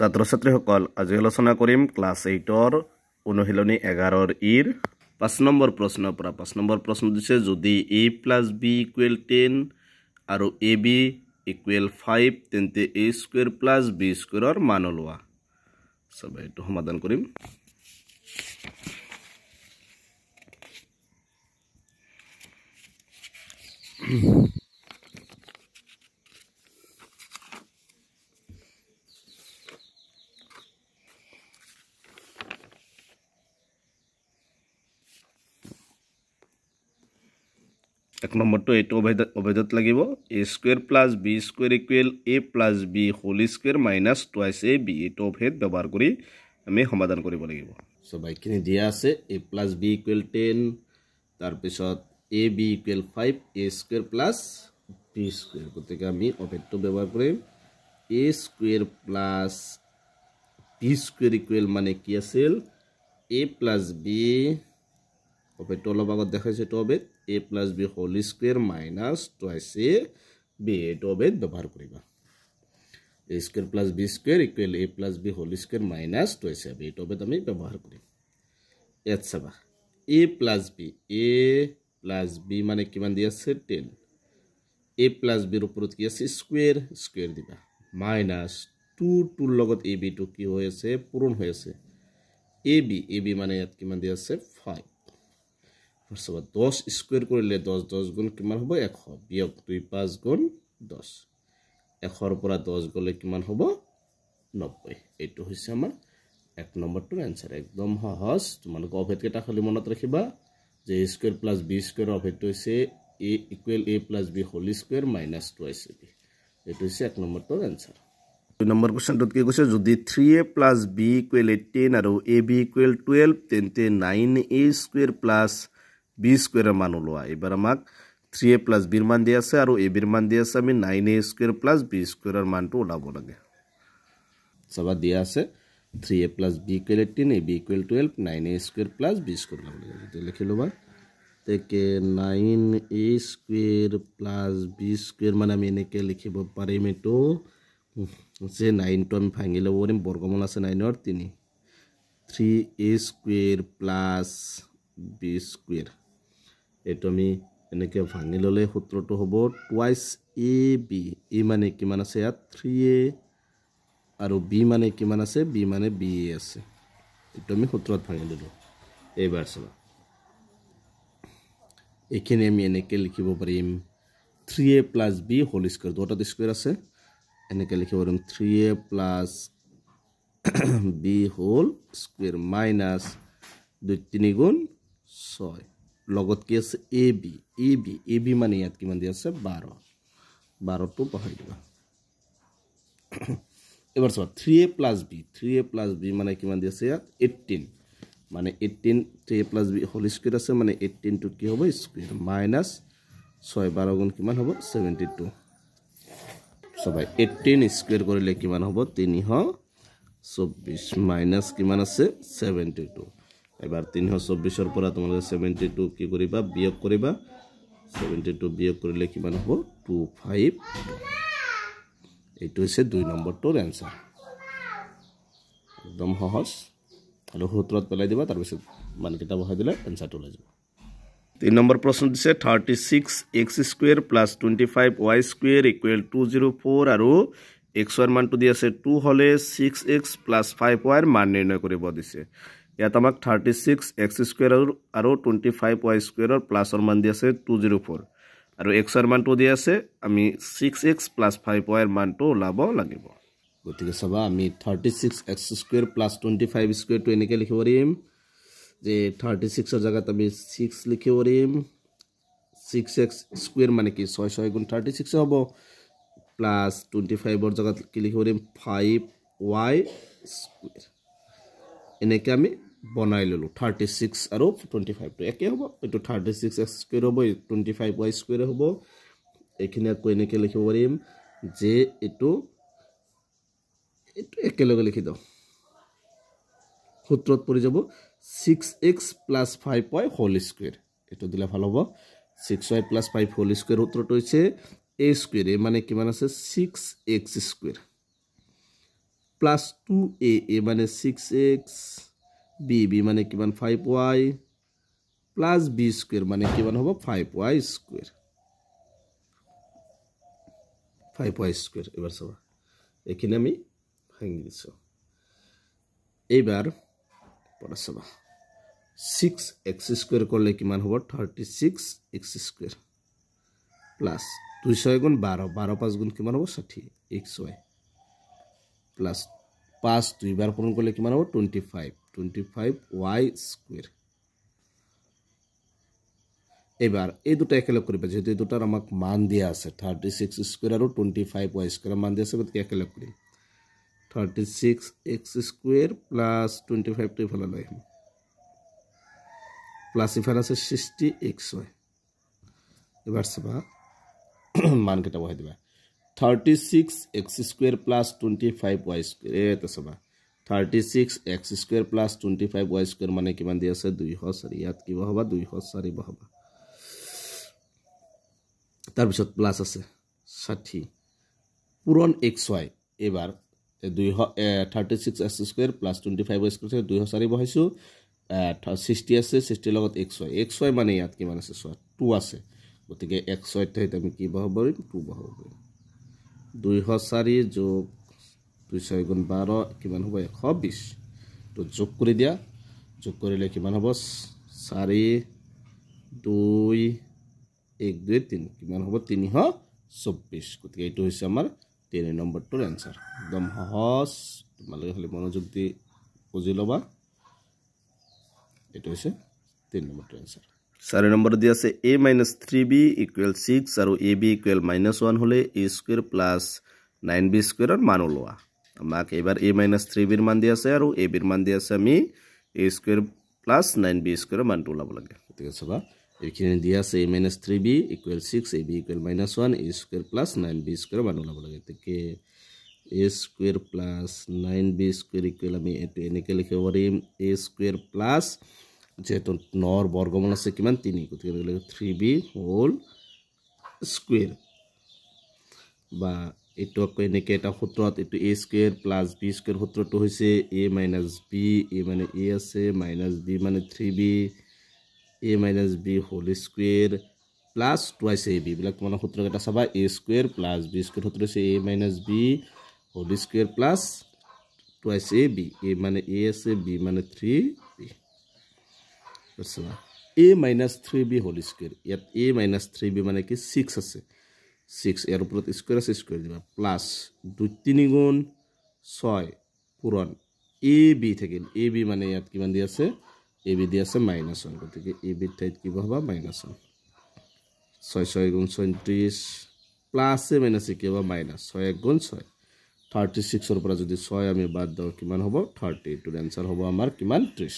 ছাত্ৰ ছাত্ৰীসকল আজি আলোচনা কৰিম ক্লাছ এইটৰ অনুশীলনী এঘাৰৰ ইৰ পাঁচ নম্বৰ প্ৰশ্নৰ পৰা পাঁচ নম্বৰ প্ৰশ্ন দিছে যদি A plus B equal ten আৰু এ বি ইকুৱেল ফাইভ তেন্তে এ স্কুৱেৰ প্লাছ বি স্কুৱেৰৰ মান ওলোৱা চবে এইটো সমাধান কৰিম Mm-hmm. নম্বর তো এইটো অভেদ অভেদ লাগিব A square plus B square equal A plus B whole square minus twice A B এইটো অভেদ ব্যবহার করে আমি সমাধান করব লাগিব সো বাইকিনি দিয়া আছে A plus B equal ten তারপর A B equal five A square plus B square গতিকে আমি অভেদটো ব্যবহার করি A square plus B square equal মানে কি আছিল এ প্লাস বি অপেটো অলপ আগত দেখাইছে টু অবেদ A plus B whole square minus twice A B এইটো অবেদ ব্যবহার করবা A square plus B square equal A plus B whole square minus twice A B এইটো অবেদ আমি ব্যবহার করি ইয়াত চাবা A plus B A plus B মানে কি দি আছে টেন এ প্লাস বির উপর কি আছে স্কুয়ার স্কুয়ার দিবা মাইনাস টু টুর এ বিটো কি হয়ে আছে পূরণ হয়ে আছে এ বি এ বি মানে ইয়াত কি দি আছে ফাইভ চাবা দহ স্কুৱেৰ কৰিলে দহ দহ গুণ কিমান হ'ব এশ বিয়োগ দুই পাঁচ গুণ দহ এশৰ পৰা দহ গ'লে কিমান হ'ব নব্বৈ এইটো হৈছে আমাৰ এক নম্বৰটোৰ এনচাৰ একদম সহজ তোমালোকে অভেদকেইটা খালি মনত ৰাখিবা যে A square plus B square অভেদটো হৈছে A equal A plus B whole square minus twice B এইটো হৈছে এক নম্বৰটোৰ এনচাৰ দুই নম্বৰ কুৱেশ্যনটোত কি কৈছে যদি three A plus B equal eighteen আৰু এ বি ইকুৱেল টুৱেল্ভ তেন্তে nine A square plus B স্কুৱেৰৰ মান ওলোৱা এইবাৰ আমাক থ্ৰী এ প্লাছ বিৰ মান দি আছে আৰু এ বিৰ মান দি আছে আমি nine A square plus B স্কুৱেৰৰ মানটো ওলাব লাগে চাবা দিয়া আছে three A plus B equal eighteen A B equal twelve nine A square plus B square ওলাব লাগে এতিয়া লিখি ল'বা তাকে nine A square plus B square মানে আমি এনেকৈ লিখিব পাৰিম এইটো যে নাইনটো আমি ভাঙি ল'ব পাৰিম বৰ্গমন আছে নাইনৰ তিনি three A square plus B square এইটো আমি এনেকৈ ভাঙি ল'লে সূত্ৰটো হ'ব টুৱাইচ এ বি এ মানে কিমান আছে ইয়াত থ্ৰী এ আৰু বি মানে কিমান আছে বি মানে বি এ আছে এইটো আমি সূত্ৰত ভাঙি ল'লোঁ এইবাৰ চাবা এইখিনি আমি এনেকৈ লিখিব পাৰিম three A plus B whole square দুটা স্কুৱেৰ আছে এনেকৈ লিখিব পাৰিম three A plus B whole square minus দুই তিনি গুণ ছয় লগত কি আছে A B A B A B মানে ইয়াত কিমান দিয়া আছে বাৰ বাৰটো পাহৰি দিবা এবাৰ চোৱা three A plus B three A plus B মানে কিমান দিয়া আছে ইয়াত এইটিন মানে eighteen three A plus B whole square আছে মানে এইটিনটো কি হ'ব স্কুৱেৰ মাইনাছ ছয় বাৰ গুণ কিমান হ'ব ছেভেণ্টি টু চবাই এইটিন স্কুৱেৰ কৰিলে কিমান হ'ব তিনিশ চৌব্বিছ মাইনাছ কিমান আছে ছেভেণ্টি টু এবাৰ তিনিশ চৌব্বিছৰ পৰা তোমালোকে ছেভেণ্টি টু কি কৰিবা বিয়োগ কৰিবা ছেভেণ্টি টু বিয়োগ কৰিলে কিমান হ'ব টু ফাইভ এইটো হৈছে দুই নম্বৰটোৰ এনচাৰ একদম সহজ আৰু সূত্ৰত পেলাই দিবা তাৰপিছত মানুহকেইটা বহাই দিলে এনচাৰটো ওলাই যাব তিনি নম্বৰ প্ৰশ্ন দিছে thirty six X square plus twenty five Y square equal two zero' four আৰু এক্সৰ মানটো দি আছে টু হ'লে ছিক্স এক্স প্লাছ ফাইভ ৱাইৰ মান নিৰ্ণয় কৰিব দিছে ইয়াত আমাক থাৰ্টি ছিক্স এক্স স্কুৱেৰ আৰু টুৱেণ্টি ফাইভ ৱাই স্কুৱেৰৰ প্লাছৰ মান দি আছে টু জিৰ' ফ'ৰ আৰু এক্সৰ মানটো দি আছে আমি ছিক্স এক্স প্লাছ ফাইভ ৱাইৰ মানটো ওলাব লাগিব গতিকে চাবা আমি thirty six X square plus twenty five স্কুৱেৰটো এনেকৈ লিখিব পাৰিম যে থাৰ্টি ছিক্সৰ জেগাত আমি ছিক্স লিখিব পাৰিম ছিক্স এক্স স্কুৱেৰ মানে কি ছয় ছয় গুণ থাৰ্টি ছিক্স হ'ব প্লাছ টুৱেণ্টি ফাইভৰ জেগাত কি লিখিব পাৰিম ফাইভ ৱাই স্কুৱেৰ এনেকৈ আমি বনাই ললোঁ থাৰ্টি ছিক্স আৰু টুৱেণ্টি ফাইভটো একে হ'ব এইটো থাৰ্টি ছিক্স এক্স স্কুৱেৰ হ'ব এই টুৱেণ্টি ফাইভ ৱাই স্কুৱেৰ হ'ব এইখিনি আকৌ এনেকৈ লিখিব পাৰিম যে এইটো এইটো একেলগে লিখি দিওঁ সূত্ৰত পৰি যাব six X plus five Y whole square এইটো দিলে ভাল হ'ব six Y plus five whole square সূত্ৰটো হৈছে এ স্কুৱেৰ এ মানে কিমান আছে six X square plus two A A মানে ছিক্স এক্স বি বি মানে কিমান five Y plus B square মানে কিমান হ'ব five Y square five Y square এবার চাবা এইখিনি আমি ভাঙি দিছোঁ এইবাৰ পৰা চাবা ছিক্স এক্স স্কোয়ার কৰিলে কিমান হ'ব thirty six X square plus দুই ছয় গুণ বাৰ বাৰ পাঁচ গুণ কিমান হ'ব ষাঠি এক্স ৱাই প্লাছ পাঁচ দুইবাৰ পূৰণ কৰিলে কিমান হ'ব twenty five twenty five Y square এবার এই দুটো একে লক্ষ করি যেহেতু এই দুটার আমাকে মান দেওয়া আছে থার্টি সিক্স স্কোয়ার আরও টোয়েন্টি ফাইভ ওয়াই স্কোয়ার মান দেওয়া আছে এবার একে লক্ষ করি thirty six X square plus twenty five two ফেলা লয় প্লাস ইফার আছে সিক্সটি এক্স ওয়াই এবার সেবা মান কেটা বহাই দিবা thirty six X square plus twenty five Y square এটা সেবা thirty six X square plus twenty five Y square মানে কিমান দি আছে দুইশ চাৰি ইয়াত কি বহাবা দুইশ চাৰি বহাবা তাৰপিছত প্লাছ আছে ষাঠি পুৰণ এক্স ৱাই এইবাৰ দুইশ thirty six X square plus twenty five Y square দুইশ চাৰি বহাইছোঁ ছিক্সটি আছে ছিক্সটিৰ লগত এক্স ৱাই এক্স ৱাই মানে ইয়াত কিমান আছে চোৱা টু আছে গতিকে এক্স ৱাইত সৈতে আমি কি বহাব পাৰিম টু বহাব পাৰিম দুইশ চাৰি যোগ দুই ছয় গুণ বাৰ কিমান হ'ব এশ বিছ তো যোগ কৰি দিয়া যোগ কৰিলে কিমান হ'ব চাৰি দুই এক দুই তিনি কিমান হ'ব তিনিশ চৌব্বিছ গতিকে এইটো হৈছে আমাৰ তিনি নম্বৰটোৰ এনচাৰ একদম সহজ তোমালোকে খালি মনোযোগ দি বুজি ল'বা এইটো হৈছে তিনি নম্বৰটো এনচাৰ চাৰি নম্বৰত দিয়া আছে A minus three B equal six আৰু A B equal minus one হ'লে A square plus nine B স্কুৱেৰত মান ওলোৱা আমাক এইবাৰ এ মাইনাছ থ্ৰী বিৰ মান দি আছে আৰু এ বিৰ মান দি আছে আমি A square plus nine B square মানটো ওলাব লাগে গতিকে চাবা এইখিনি দি আছে A minus three B equal six A B equal minus one A square plus nine B square মান ওলাব লাগে গতিকে A square plus nine B square equal আমি এইটো এনেকৈ লিখিব পাৰিম এ স্কুৱেৰ প্লাছ যিহেতু নৰ বৰ্গমূল আছে কিমান তিনি গতিকে থ্ৰী বি হ'ল স্কুৱেৰ বা এইটো আকৌ এনেকৈ এটা সূত্ৰত এইটো A square plus B square সূত্ৰটো হৈছে এ মাইনাছ বি এ মানে এ আছে মাইনাছ বি মানে three B A minus B whole square plus twice A বিবিলাক তোমালোকৰ সূত্ৰকেইটা চাবা A square plus B square সূত্ৰ হৈছে A minus B whole square plus twice A B A মানে এ আছে বি মানে three B A minus three B whole square ইয়াত এ মাইনাছ থ্ৰী বি মানে কি ছিক্স আছে ছিক্স ইয়াৰ ওপৰত স্কুৱেৰ আছে স্কুৱেৰ দিবা প্লাছ দুই তিনি গুণ ছয় পূৰণ এ বি থাকিল এ বি মানে ইয়াত কিমান দি আছে এ বি দি আছে মাইনাছ ওৱান গতিকে এ বিৰ ঠাইত কি ভাবা মাইনাছ ওৱান ছয় ছয় গুণ ছয়ত্ৰিছ প্লাছে মাইনাছে কি হ'ব মাইনাছ ছয় এক গুণ ছয় থাৰ্টি ছিক্সৰ পৰা যদি ছয় আমি বাদ দিওঁ কিমান হ'ব থাৰ্টি এইটোৰ এনচাৰ হ'ব আমাৰ কিমান ত্ৰিছ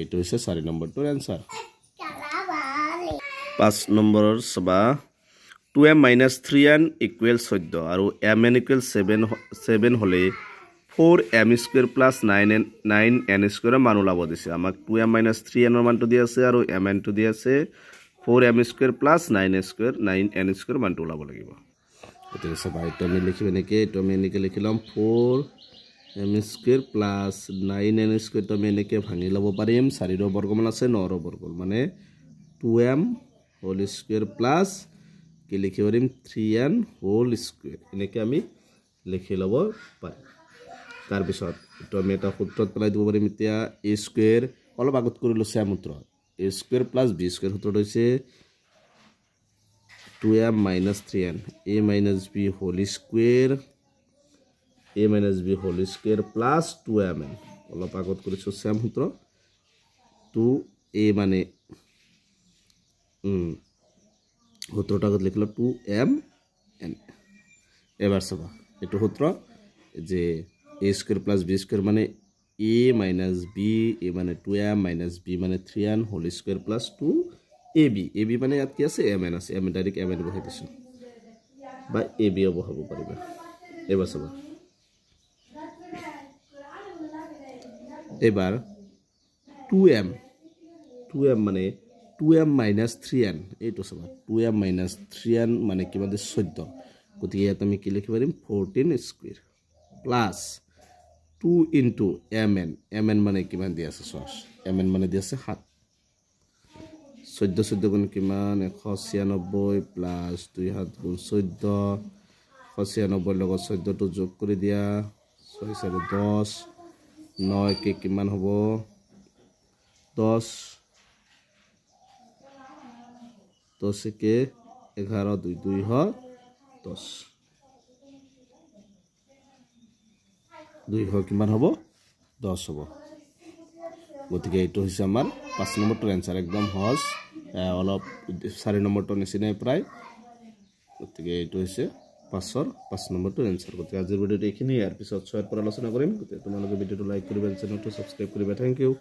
এইটো হৈছে চাৰি নম্বৰটোৰ এনচাৰ পাঁচ নম্বৰৰ চাবা two M minus three N equal চৈধ্য আৰু M N equal seven seven হ'লে four M square plus nine N nine N স্কুৱেৰৰ মান ওলাব দিছে আমাক টু এম মাইনাছ থ্ৰী এনৰ মানটো দি আছে আৰু এম এনটো দি আছে four M square plus nine A square nine N square মানটো ওলাব লাগিব গতিকে চাবা এইটো আমি লিখিম এনেকৈ এইটো আমি এনেকৈ লিখি ল'ম four M square plus nine N স্কুৱেৰটো আমি এনেকৈ ভাঙি ল'ব পাৰিম চাৰিৰ বৰ্গমান আছে নৰ বৰ্গ মানে টু এম হ'ল স্কুৱেৰ প্লাছ কি লিখে পারিম থ্রি এন হোল স্কুয়ার এনেকে আমি লিখি ল'ব পারি তাৰপিছত এইটো আমি এটা সূত্ৰত পেলাই দিব পাৰিম এতিয়া এ স্কুৱেৰ অলপ আগত কৰিলোঁ শ্যাম সূত্ৰ A square plus B square সূত্ৰত হৈছে two M minus three N A minus B whole square A minus B whole square plus two M N অলপ আগত কৰিছোঁ শ্যাম সূত্ৰ টু এ মানে সূত্রটাকে লিখলো টু এম এন এবার সবা একটু সূত্র যে A square plus B square মানে এ মাইনাস বি এ মানে টু এম মাইনাস বি মানে three N whole square plus two A B A B মানে ইয়াত কি আছে এম এন আছে M N direct M N বহাই দিছোঁ বা এ বিও বহাব পাৰিবা এবার চাবা এবার টু এম টু এম মানে two M minus three N এইটো চাবা two M minus three N মানে কিমান দিছে চৈধ্য গতিকে ইয়াত আমি কি লিখিব পাৰিম fourteen square plus two into M N M N মানে কিমান দি আছে চাৰ্চ এম এন মানে দি আছে সাত চৈধ্য চৈধ্য গুণ কিমান এশ ছিয়ানব্বৈ প্লাছ দুই সাত গুণ চৈধ্য এশ ছিয়ানব্বৈৰ লগত চৈধ্যটো যোগ কৰি দিয়া ছয় চাৰি দহ ন একে কিমান হ'ব দহ দশ একে এগারো দুই দুই হ দশ দুই হ কি হব দশ হব গতি এই আমার পাঁচ নম্বরটার এনসার একদম সহজ অলপ চারি নম্বরটার নিচিনাই প্রায় গতি এই পাঁচর পাঁচ নম্বরটার এনসার গতি আজির ভিডিওটি এইখানে ইয়ার পিছত ছয়ের পর আলোচনা করি গতি তোমালে ভিডিওটি লাইক করবে চ্যানেলটি সাবস্ক্রাইব করবে থ্যাংক ইউ